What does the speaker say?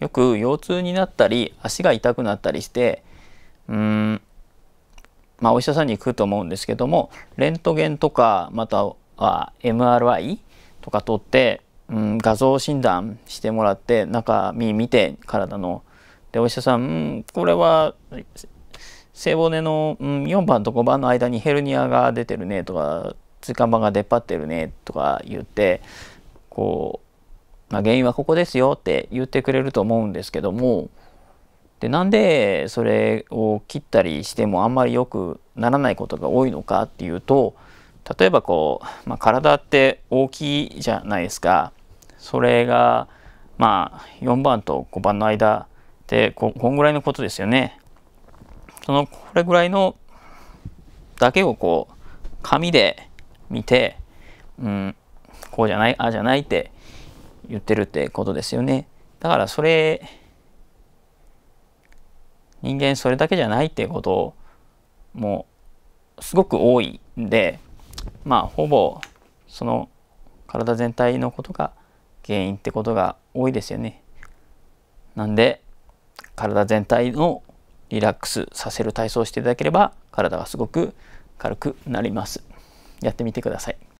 よく腰痛になったり足が痛くなったりしてうんまあお医者さんに行くと思うんですけどもレントゲンとかまたは MRI とか取って、うん、画像診断してもらって中身見て体のでお医者さん、ん、これは背骨の、4番と5番の間にヘルニアが出てるねとか椎間板が出っ張ってるねとか言ってこうまあ、原因はここですよって言ってくれると思うんですけどもでなんでそれを切ったりしてもあんまり良くならないことが多いのかっていうと例えばこう、まあ、体って大きいじゃないですかそれがまあ4番と5番の間でここんぐらいのことですよね。そのこれぐらいのだけをこう紙で見て、うん、こうじゃないああじゃないって言ってるってことですよね。だからそれ人間それだけじゃないっていうこともすごく多いんでまあほぼその体全体のことが原因ってことが多いですよね。なんで体全体のリラックスさせる体操をしていただければ体がすごく軽くなります。やってみてください。